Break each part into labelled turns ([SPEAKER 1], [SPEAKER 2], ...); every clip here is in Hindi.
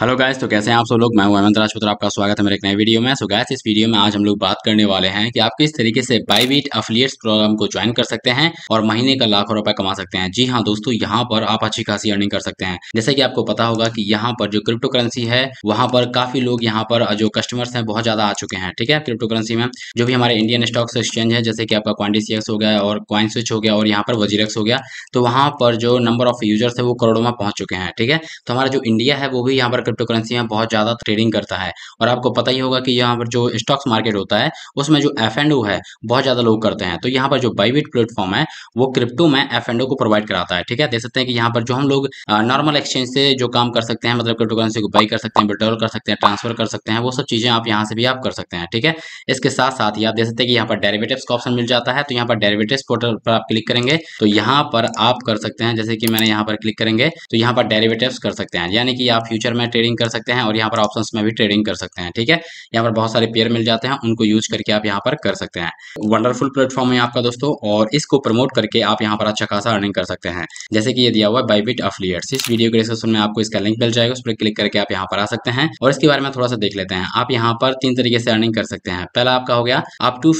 [SPEAKER 1] हेलो गायस तो कैसे हैं आप सब लोग मैं हूं अनंत राजपुत्र आपका स्वागत है मेरे एक नए वीडियो में सो so गैस इस वीडियो में आज हम लोग बात करने वाले हैं कि आप किस तरीके से बाईवीट अफिलियट्स प्रोग्राम को ज्वाइन कर सकते हैं और महीने का लाखों रुपए कमा सकते हैं जी हाँ दोस्तों यहाँ पर आप अच्छी खासी अर्निंग कर सकते हैं जैसे कि आपको पता होगा कि यहाँ पर जो क्रिप्टो करेंसी है वहाँ पर काफी लोग यहाँ पर जो कस्टमर्स हैं बहुत ज्यादा आ चुके हैं ठीक है क्रिप्टो करेंसी में जो भी हमारे इंडियन स्टॉक्स एक्सचेंज है जैसे कि आपका क्वान्टिसियक्स हो गया और क्वाइन स्विच हो गया और यहाँ पर वजीरक्स हो गया तो वहाँ पर जो नंबर ऑफ यूजर्स है वो करोड़ों में पहुंच चुके हैं ठीक है तो हमारा जो इंडिया है वो भी यहाँ पर क्रिप्टो करेंसी यहाँ बहुत ज़्यादा ट्रेडिंग करता है और आपको पता ही होगा कि यहाँ पर जो स्टॉक्स मार्केट होता है उसमें जो एफ एंड ओ है बहुत ज़्यादा लोग करते हैं तो यहाँ पर जो बाइविट प्लेटफॉर्म है वो क्रिप्टो में एफ एंड ओ को प्रोवाइड कराता है ठीक है देख सकते हैं कि यहाँ पर जो हम लोग नॉर्मल एक्सचेंज से जो काम कर सकते हैं मतलब क्रिप्टो करेंसी को बाई कर सकते हैं विड्रॉल कर सकते हैं ट्रांसफर कर सकते हैं वो सब चीज़ें आप यहाँ से भी आप कर सकते हैं ठीक है इसके साथ साथ ही आप देख सकते हैं कि यहाँ पर डेरिवेटिव्स का ऑप्शन मिल जाता है तो यहाँ पर डेरिवेटिव्स पोर्टल पर आप क्लिक करेंगे तो यहाँ पर आप कर सकते हैं जैसे कि मैंने यहाँ पर क्लिक करेंगे तो यहाँ पर डेरिवेटिव्स कर सकते हैं यानी कि आप फ्यूचर में ट्रेडिंग कर सकते हैं और यहाँ पर ऑप्शन में भी ट्रेडिंग कर सकते हैं ठीक है यहाँ पर बहुत सारे पेयर मिल जाते हैं उनको यूज करके आप यहाँ पर कर सकते हैं वंडरफुल प्लेटफॉर्म है आपका दोस्तों और इसको प्रमोट करके आप यहाँ पर अच्छा खासा अर्निंग कर सकते हैं जैसे कि ये दिया हुआ है बाइबिट अफिलियट्स इस वीडियो के डिस्क्रिप्शन में आपको इसका लिंक मिल जाएगा उस पर क्लिक करके आप यहाँ पर आ सकते हैं और इसके बारे में थोड़ा सा देख लेते हैं आप यहाँ पर तीन तरीके से अर्निंग कर सकते हैं पहला आपका हो गया आप टू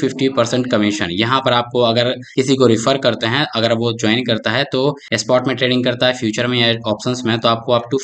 [SPEAKER 1] कमीशन यहाँ पर आपको अगर किसी को रिफर करते हैं अगर वो ज्वाइन करता है तो स्पॉट में ट्रेडिंग करता है फ्यूचर में या ऑप्शन में तो आपको आप टू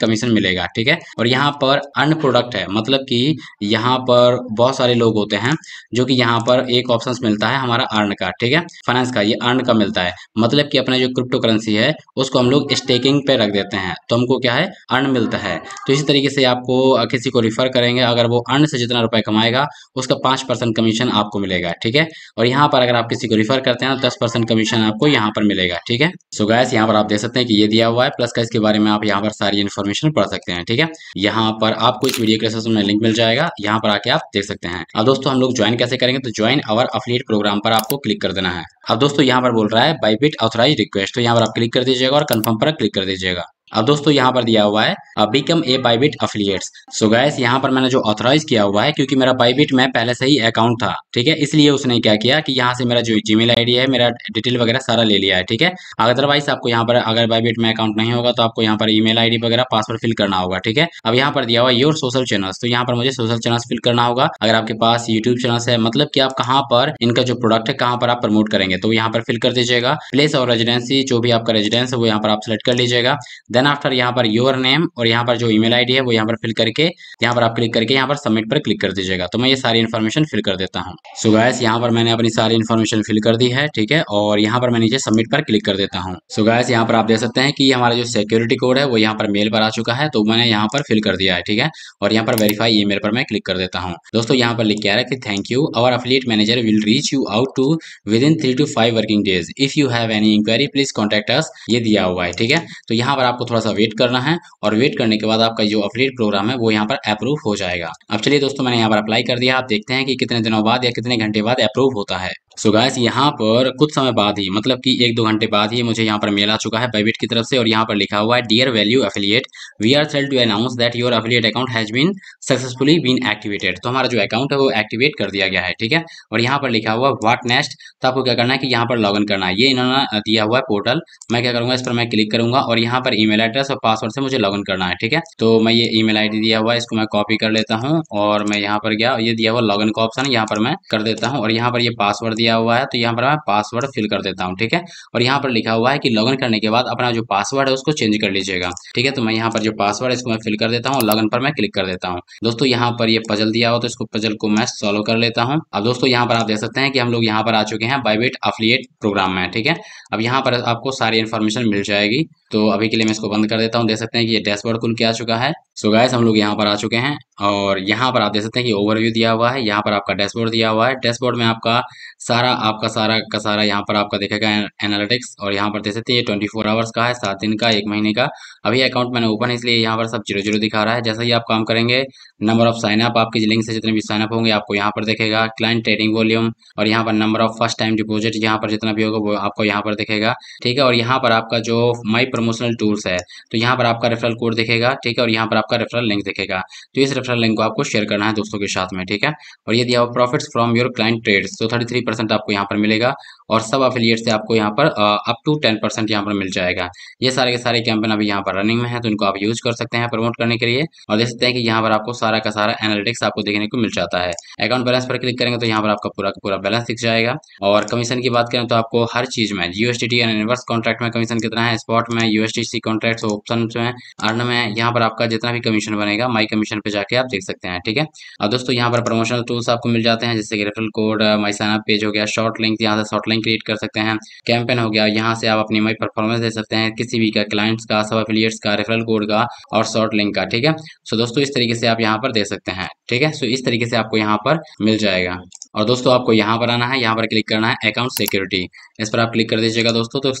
[SPEAKER 1] कमीशन मिलेगा बैक ठीक है और यहाँ पर अन प्रोडक्ट है मतलब कि यहाँ पर बहुत सारे लोग होते हैं जो कि यहाँ पर एक ऑप्शन मिलता है हमारा अर्न का ठीक है फाइनेंस का ये अर्न का मिलता है मतलब कि अपना जो क्रिप्टो करेंसी है उसको हम लोग स्टेकिंग पे रख देते हैं तो हमको क्या है अर्न मिलता है तो इसी तरीके से आपको किसी को रिफर करेंगे अगर वो अर्न से जितना रुपए कमाएगा उसका पांच परसेंट कमीशन आपको मिलेगा ठीक है और यहाँ पर अगर आप किसी को रिफर करते हैं तो दस परसेंट कमीशन आपको यहाँ पर मिलेगा ठीक है सो गैस यहाँ पर आप देख सकते हैं कि ये दिया हुआ है प्लस का इसके बारे में आप यहाँ पर सारी इन्फॉर्मेशन पढ़ सकते हैं हैं ठीक है यहाँ पर आपको इस वीडियो के में लिंक मिल जाएगा यहाँ पर आके आप देख सकते हैं अब दोस्तों हम लोग ज्वाइन कैसे करेंगे तो ज्वाइन अवर अफिलियट प्रोग्राम पर आपको क्लिक कर देना है अब दोस्तों यहाँ पर बोल रहा है बाईबिट ऑथराइज रिक्वेस्ट तो यहाँ पर आप क्लिक कर दीजिएगा और कन्फर्म पर क्लिक कर दीजिएगा अब दोस्तों यहाँ पर दिया हुआ है become a Bybit affiliates so guys यहाँ पर मैंने जो ऑथराइज किया हुआ है क्योंकि मेरा बाइबिट में पहले से ही अकाउंट था ठीक है इसलिए उसने क्या किया कि यहाँ से मेरा जो जीमेल आईडी है मेरा डिटेल वगैरह सारा ले लिया है ठीक है अदरवाइज आपको यहाँ पर अगर बाइबिट में अकाउंट नहीं होगा तो आपको यहाँ पर ई मेल वगैरह पासवर्ड फिल करना होगा ठीक है अब यहाँ पर दिया हुआ योर सोशल चैनल तो यहाँ पर मुझे सोशल चैनल फिल करना होगा अगर आपके पास यूट्यूब चैनल है मतलब की आप कहाँ पर इनका जो प्रोडक्ट है कहाँ पर आप प्रमोट करेंगे तो यहाँ पर फिल कर दीजिएगा प्लेस और रेजिडेंसी जो भी आपका रेजिडेंस है वो यहाँ पर आप सिलेक्ट कर लीजिएगा देन आफ्टर यहाँ पर योर नेम और यहाँ पर जो ईमेल आईडी है वो यहाँ पर फिल करके यहाँ पर आप क्लिक करके यहाँ पर सबमिट पर क्लिक कर दीजिएगा तो मैं ये सारी इन्फॉर्मेशन फिल कर देता हूँ सो गायस यहाँ पर मैंने अपनी सारी इन्फॉर्मेशन फिल कर दी है ठीक है और यहाँ पर मैं नीचे सबमिट पर क्लिक कर देता हूँ सो गायस यहाँ पर आप देख सकते हैं कि हमारा जो सिक्योरिटी कोड है वो यहाँ पर मेल पर आ चुका है तो मैंने यहाँ पर फिल कर दिया है ठीक है और यहाँ पर वेरीफाई ई पर मैं क्लिक कर देता हूँ दोस्तों यहाँ पर लिख के आ रहा है कि thank you our affiliate manager will reach you out to within three to five working days if you have any enquiry please contact us ये दिया हुआ है ठीक है तो यहाँ पर आपको थोड़ा सा वेट करना है और वेट करने के बाद आपका जो अपडेट प्रोग्राम है वो यहाँ पर अप्रूव हो जाएगा अब चलिए दोस्तों मैंने यहाँ पर अप्लाई कर दिया आप देखते हैं कि कितने दिनों बाद या कितने घंटे बाद अप्रूव होता है सो गैस यहाँ पर कुछ समय बाद ही मतलब कि एक दो घंटे बाद ही मुझे यहाँ पर मेल आ चुका है बाइबिट की तरफ से और यहाँ पर लिखा हुआ है dear value affiliate we are sell to announce that your affiliate account has been successfully been activated तो हमारा जो अकाउंट है वो एक्टिवेट कर दिया गया है ठीक है और यहाँ पर लिखा हुआ वाट नेक्स्ट तो आपको क्या करना है कि यहाँ पर लॉग करना है ये इन्होंने दिया हुआ है पोर्टल मैं क्या करूँगा इस पर मैं क्लिक करूंगा और यहाँ पर ई एड्रेस और पासवर्ड से मुझे लॉग करना है ठीक है तो मैं ये ई मेल दिया हुआ है इसको मैं कॉपी कर लेता हूँ और मैं यहाँ पर गया ये दिया हुआ लॉग का ऑप्शन यहाँ पर मैं कर देता हूँ और यहाँ पर ये पासवर्ड दिया हुआ है तो यहाँ पर मैं पासवर्ड फिल कर देता हूँ ठीक है और यहाँ पर लिखा हुआ है कि लॉगिन करने के बाद अपना जो पासवर्ड है उसको चेंज कर लीजिएगा ठीक है तो मैं यहाँ पर जो पासवर्ड है इसको मैं फिल कर देता हूँ और लॉगिन पर मैं क्लिक कर देता हूँ दोस्तों यहाँ पर ये पजल दिया हो तो इसको पजल को मैं सॉल्व कर लेता हूँ अब दोस्तों यहाँ पर आप देख सकते हैं कि हम लोग यहाँ पर आ चुके हैं बाइबेट अफिलियट प्रोग्राम में ठीक है अब यहाँ पर आपको सारी इन्फॉर्मेशन मिल जाएगी तो अभी के लिए मैं इसको बंद कर देता हूँ देख सकते हैं कि ये डैशबोर्ड खुल के आ चुका है सो गाइस हम लोग यहाँ पर आ चुके हैं और यहाँ पर आप देख सकते हैं कि ओवरव्यू दिया हुआ है यहाँ पर आपका डैशबोर्ड दिया हुआ है डैशबोर्ड में आपका सारा आपका सारा का सारा यहाँ पर आपका देखेगा एनालिटिक्स और यहाँ पर देख सकते हैं ये ट्वेंटी फोर आवर्स का है सात दिन का एक महीने का अभी अकाउंट मैंने ओपन है इसलिए यहाँ पर सब जीरो जीरो दिखा रहा है जैसे ही आप काम करेंगे नंबर ऑफ साइनअप आपकी लिंक से जितने भी साइनअप होंगे आपको यहाँ पर देखेगा क्लाइंट ट्रेडिंग वॉल्यूम और यहाँ पर number of first time deposit यहाँ पर जितना भी होगा वो आपको यहाँ पर देखेगा ठीक है और यहाँ पर आपका जो माई प्रमोशनल टूल्स है तो यहाँ पर आपका रेफरल कोड देखेगा ठीक है और यहाँ पर आपका रेफरल लिंक देखेगा तो इस रेफरल लिंक को आपको शेयर करना है दोस्तों के साथ में ठीक है और ये दिया profits from your client trades तो थर्टी थ्री परसेंट आपको यहाँ पर मिलेगा और सब अफिलियट से आपको यहाँ पर अप टू टेन परसेंट यहाँ पर मिल जाएगा ये सारे के सारे कैंपेन अभी यहाँ पर रनिंग में है तो इनको आप यूज कर सकते हैं प्रमोट करने के लिए और देख सकते हैं कि यहाँ पर आपको सारा का सारा एनालिटिक्स आपको देखने को मिल जाता है अकाउंट बैलेंस पर क्लिक करेंगे तो यहाँ पर आपका पूरा का पूरा बैलेंस दिख जाएगा और कमीशन की बात करें तो आपको हर चीज में यूएसटी एंड इनवर्स कॉन्ट्रैक्ट में कमीशन कितना है स्पॉट में यूएसडी कॉन्ट्रैक्ट ऑप्शन में अर्न में यहाँ पर आपका जितना भी कमीशन बनेगा माई कमीशन पे जाके आप देख सकते हैं ठीक है और दोस्तों यहाँ पर प्रमोशनल टूल्स आपको मिल जाते हैं जैसे कि referral code my sign up page हो गया शॉर्ट लिंक यहाँ से शॉर्ट लिंक कैंपेन क्रिएट कर सकते हैं कैंपेन हो गया यहाँ से आप अपनी मई परफॉर्मेंस दे सकते हैं किसी भी का क्लाइंट्स का सब अफिलियट्स का रेफरल कोड का और शॉर्ट लिंक का ठीक है सो दोस्तों इस तरीके से आप यहाँ पर दे सकते हैं ठीक है सो इस तरीके से आपको यहाँ पर मिल जाएगा और दोस्तों आपको यहाँ पर आना है यहाँ पर क्लिक करना है अकाउंट सिक्योरिटी इस पर आप क्लिक कर दीजिएगा दोस्तों तो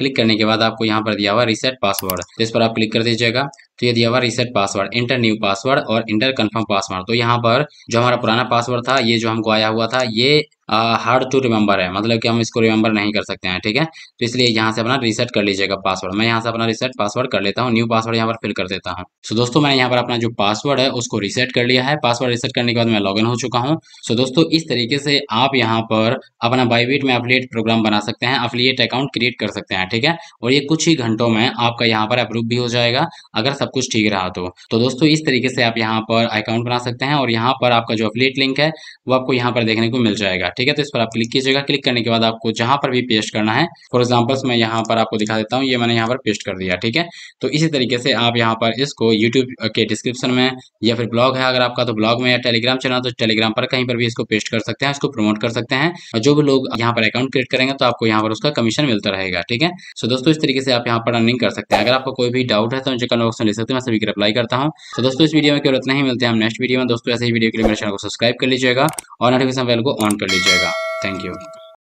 [SPEAKER 1] क्लिक करने के बाद आपको यहाँ पर दिया हुआ रिसेट पासवर्ड तो इस पर आप क्लिक कर दीजिएगा तो ये दिया हुआ reset password enter new password और इंटर कन्फर्म पासवर्ड तो यहाँ पर जो हमारा पुराना पासवर्ड था ये जो हमको आया हुआ था ये हार्ड टू रिमेंबर है मतलब कि हम इसको रिमेंबर नहीं कर सकते हैं ठीक है तो इसलिए यहाँ से अपना रिसेट कर लीजिएगा पासवर्ड मैं यहाँ से अपना रिसेट पासवर्ड कर लेता हूँ न्यू पासवर्ड यहाँ पर फिल कर देता हूँ सो so, दोस्तों मैंने यहाँ पर अपना जो पासवर्ड है उसको रिसेट कर लिया है पासवर्ड रिसेट करने के बाद मैं लॉग हो चुका हूँ सो so, दोस्तों इस तरीके से आप यहाँ पर अपना बाईबीट में अपलिएट प्रोग्राम बना सकते हैं अपलिएट अकाउंट क्रिएट कर सकते हैं ठीक है और ये कुछ ही घंटों में आपका यहाँ पर अप्रूव भी हो जाएगा अगर सब कुछ ठीक रहा तो तो दोस्तों इस तरीके से आप यहाँ पर अकाउंट बना सकते हैं और यहाँ पर आपका जो अपलेट लिंक है वो आपको यहाँ पर देखने को मिल जाएगा ठीक है तो इस पर आप क्लिक कीजिएगा क्लिक करने के बाद आपको जहां पर भी पेस्ट करना है फॉर एग्जाम्पल्स मैं यहाँ पर आपको दिखा देता हूँ ये मैंने यहाँ पर पेस्ट कर दिया ठीक है तो इसी तरीके से आप यहाँ पर इसको यूट्यूब के डिस्क्रिप्शन में या फिर ब्लॉग है अगर आपका तो ब्लॉग में या टेलीग्राम चैनल तो टेलीग्राम पर कहीं पर भी इसको पेस्ट कर सकते हैं इसको प्रमोट कर सकते हैं और जो भी लोग यहाँ पर अकाउंट क्रिएट करेंगे तो आपको यहाँ पर उसका कमीशन मिलता रहेगा ठीक है सो दोस्तों इस तरीके से आप यहाँ पर रनिंग कर सकते हैं अगर आपको कोई भी डाउट है तो मुझे कमेंट बॉक्स में देख सकते हैं मैं सभी के रिप्लाई करता हूँ तो दोस्तों इस वीडियो में केवल इतना ही मिलते हैं हम नेक्स्ट वीडियो में दोस्तों ऐसे ही वीडियो के लिए मेरे चैनल को सब्सक्राइब कर लीजिएगा और नोटिफिकेशन बेल को ऑन कर लीजिएगा थैंक यू